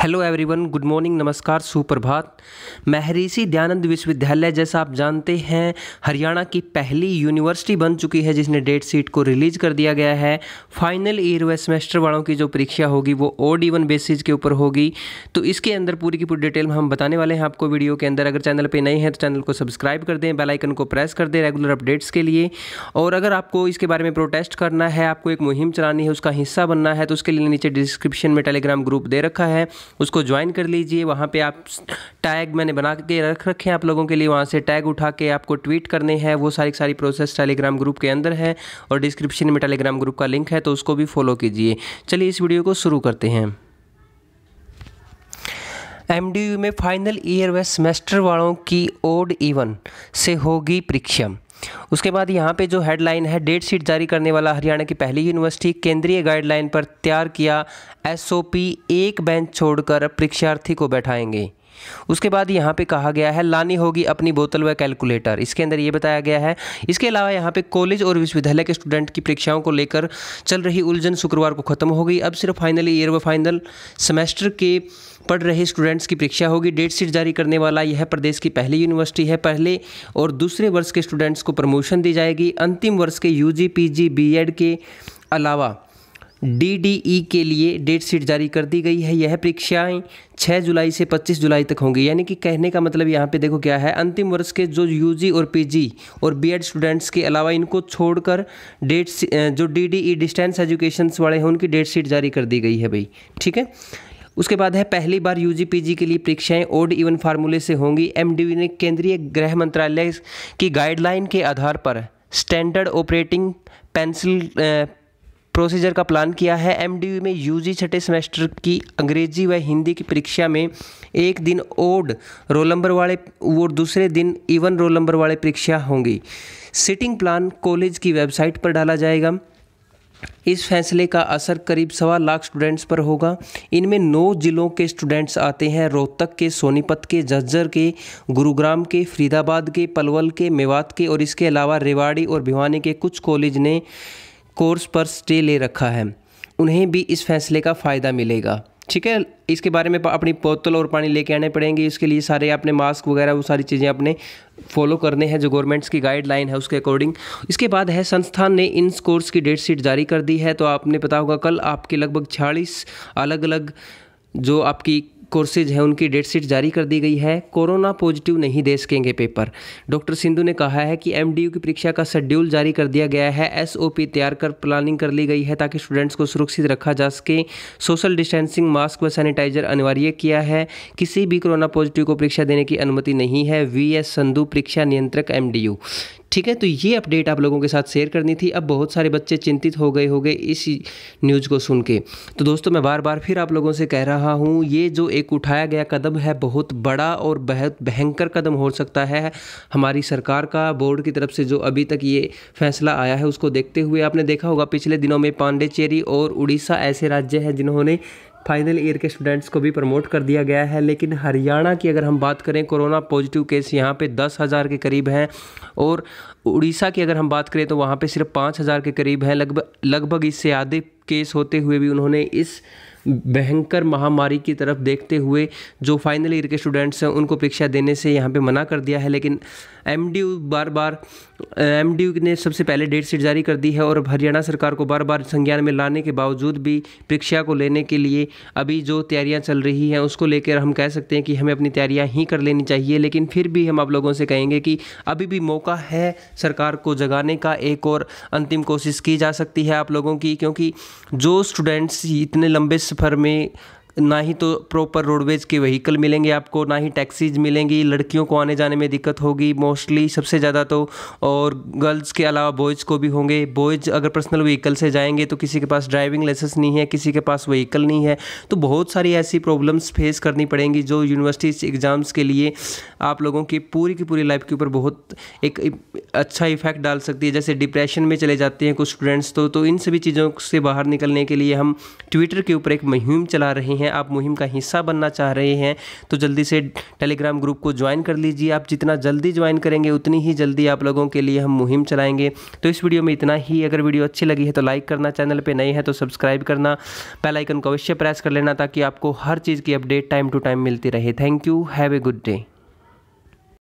hello everyone good morning नमस्कार सुप्रभात महरीषि दयानंद विश्वविद्यालय जैसा आप जानते हैं हरियाणा की पहली यूनिवर्सिटी बन चुकी है जिसने डेट शीट को रिलीज़ कर दिया गया है फाइनल ईयर व सेमेस्टर वालों की जो परीक्षा होगी वो ओड इवन बेसिस के ऊपर होगी तो इसके अंदर पूरी की पूरी डिटेल हम बताने वाले हैं आपको वीडियो के अंदर अगर चैनल पर नए हैं तो चैनल को सब्सक्राइब कर दें बेलाइकन को प्रेस कर दें रेगुलर अपडेट्स के लिए और अगर आपको इसके बारे में प्रोटेस्ट करना है आपको एक मुहिम चलानी है उसका हिस्सा बनना है तो उसके लिए नीचे डिस्क्रिप्शन में टेलीग्राम ग्रुप दे रखा है उसको ज्वाइन कर लीजिए वहाँ पे आप टैग मैंने बना के रख रखे हैं आप लोगों के लिए वहाँ से टैग उठा के आपको ट्वीट करने हैं वो सारी सारी प्रोसेस टेलीग्राम ग्रुप के अंदर है और डिस्क्रिप्शन में टेलीग्राम ग्रुप का लिंक है तो उसको भी फॉलो कीजिए चलिए इस वीडियो को शुरू करते हैं एम में फाइनल ईयर व सेमेस्टर वालों की ओड इवन से होगी परीक्षा उसके बाद यहाँ पे जो हेडलाइन है डेट शीट जारी करने वाला हरियाणा की पहली यूनिवर्सिटी केंद्रीय गाइडलाइन पर तैयार किया एसओपी एक बेंच छोड़कर परीक्षार्थी को बैठाएंगे उसके बाद यहाँ पे कहा गया है लानी होगी अपनी बोतल व कैलकुलेटर इसके अंदर ये बताया गया है इसके अलावा यहाँ पे कॉलेज और विश्वविद्यालय के स्टूडेंट की परीक्षाओं को लेकर चल रही उलझन शुक्रवार को खत्म हो गई अब सिर्फ फाइनल ईयर व फाइनल सेमेस्टर के पढ़ रहे स्टूडेंट्स की परीक्षा होगी डेट शीट जारी करने वाला यह प्रदेश की पहली यूनिवर्सिटी है पहले और दूसरे वर्ष के स्टूडेंट्स को प्रमोशन दी जाएगी अंतिम वर्ष के U G P G B Ed के अलावा डी e के लिए डेट शीट जारी कर दी गई है यह परीक्षाएं 6 जुलाई से 25 जुलाई तक होंगी यानी कि कहने का मतलब यहाँ पे देखो क्या है अंतिम वर्ष के जो यूजी और पीजी और बीएड स्टूडेंट्स के अलावा इनको छोड़कर डेट जो डी डिस्टेंस एजुकेशन वाले हैं उनकी डेट शीट जारी कर दी गई है भाई ठीक है उसके बाद है पहली बार यू जी के लिए परीक्षाएं ओड इवन फार्मूले से होंगी एम ने केंद्रीय गृह मंत्रालय की गाइडलाइन के आधार पर स्टैंडर्ड ऑपरेटिंग पेंसिल प्रोसीजर का प्लान किया है एम में यू छठे सेमेस्टर की अंग्रेजी व हिंदी की परीक्षा में एक दिन ओड रोल नंबर वाले और दूसरे दिन इवन रोल नंबर वाले परीक्षा होंगी सिटिंग प्लान कॉलेज की वेबसाइट पर डाला जाएगा इस फैसले का असर करीब सवा लाख स्टूडेंट्स पर होगा इनमें नौ जिलों के स्टूडेंट्स आते हैं रोहतक के सोनीपत के झज्जर के गुरुग्राम के फरीदाबाद के पलवल के मेवात के और इसके अलावा रेवाड़ी और भिवानी के कुछ कॉलेज ने कोर्स पर स्टे ले रखा है उन्हें भी इस फैसले का फ़ायदा मिलेगा ठीक है इसके बारे में अपनी बोतल और पानी लेके आने पड़ेंगे इसके लिए सारे आपने मास्क वगैरह वो सारी चीज़ें अपने फॉलो करने हैं जो गवर्नमेंट्स की गाइडलाइन है उसके अकॉर्डिंग इसके बाद है संस्थान ने इन कोर्स की डेट शीट जारी कर दी है तो आपने पता होगा कल आपके लगभग छियालीस अलग अलग जो आपकी कोर्सेज हैं उनकी डेट शीट जारी कर दी गई है कोरोना पॉजिटिव नहीं दे सकेंगे पेपर डॉक्टर सिंधु ने कहा है कि एम की परीक्षा का शेड्यूल जारी कर दिया गया है एस तैयार कर प्लानिंग कर ली गई है ताकि स्टूडेंट्स को सुरक्षित रखा जा सके सोशल डिस्टेंसिंग मास्क व सैनिटाइजर अनिवार्य किया है किसी भी कोरोना पॉजिटिव को परीक्षा देने की अनुमति नहीं है वी एस संधु परीक्षा नियंत्रक एम ठीक है तो ये अपडेट आप लोगों के साथ शेयर करनी थी अब बहुत सारे बच्चे चिंतित हो गए होंगे इस न्यूज़ को सुन के तो दोस्तों मैं बार बार फिर आप लोगों से कह रहा हूँ ये जो एक उठाया गया कदम है बहुत बड़ा और बहुत भयंकर कदम हो सकता है हमारी सरकार का बोर्ड की तरफ से जो अभी तक ये फैसला आया है उसको देखते हुए आपने देखा होगा पिछले दिनों में पांडेचेरी और उड़ीसा ऐसे राज्य हैं जिन्होंने फाइनल ईयर के स्टूडेंट्स को भी प्रमोट कर दिया गया है लेकिन हरियाणा की अगर हम बात करें कोरोना पॉजिटिव केस यहाँ पे दस हज़ार के करीब हैं और उड़ीसा की अगर हम बात करें तो वहाँ पे सिर्फ पाँच हज़ार के करीब हैं लगभग लगभग इससे आधे केस होते हुए भी उन्होंने इस भयंकर महामारी की तरफ देखते हुए जो फाइनल ईयर के स्टूडेंट्स हैं उनको परीक्षा देने से यहाँ पे मना कर दिया है लेकिन एम बार बार एम ने सबसे पहले डेट शीट जारी कर दी है और हरियाणा सरकार को बार बार संज्ञान में लाने के बावजूद भी परीक्षा को लेने के लिए अभी जो तैयारियाँ चल रही हैं उसको लेकर हम कह सकते हैं कि हमें अपनी तैयारियाँ ही कर लेनी चाहिए लेकिन फिर भी हम आप लोगों से कहेंगे कि अभी भी मौका है सरकार को जगाने का एक और अंतिम कोशिश की जा सकती है आप लोगों की क्योंकि जो स्टूडेंट्स इतने लंबे भर में ना ही तो प्रॉपर रोडवेज के व्हीकल मिलेंगे आपको ना ही टैक्सीज मिलेंगी लड़कियों को आने जाने में दिक्कत होगी मोस्टली सबसे ज़्यादा तो और गर्ल्स के अलावा बॉयज़ को भी होंगे बॉयज़ अगर पर्सनल व्हीकल से जाएंगे तो किसी के पास ड्राइविंग लाइसेंस नहीं है किसी के पास व्हीकल नहीं है तो बहुत सारी ऐसी प्रॉब्लम्स फेस करनी पड़ेंगी जो यूनिवर्सिटी एग्ज़ाम्स के लिए आप लोगों की पूरी की पूरी लाइफ के ऊपर बहुत एक अच्छा इफेक्ट डाल सकती है जैसे डिप्रेशन में चले जाते हैं कुछ स्टूडेंट्स तो तो इन सभी चीज़ों से बाहर निकलने के लिए हम ट्विटर के ऊपर एक मुहिम चला रहे हैं हैं आप मुहिम का हिस्सा बनना चाह रहे हैं तो जल्दी से टेलीग्राम ग्रुप को ज्वाइन कर लीजिए आप जितना जल्दी ज्वाइन करेंगे उतनी ही जल्दी आप लोगों के लिए हम मुहिम चलाएंगे तो इस वीडियो में इतना ही अगर वीडियो अच्छी लगी है तो लाइक करना चैनल पर नए हैं तो सब्सक्राइब करना पैलाइकन को अवश्य प्रेस कर लेना ताकि आपको हर चीज़ की अपडेट टाइम टू टाइम मिलती रहे thank you have a good day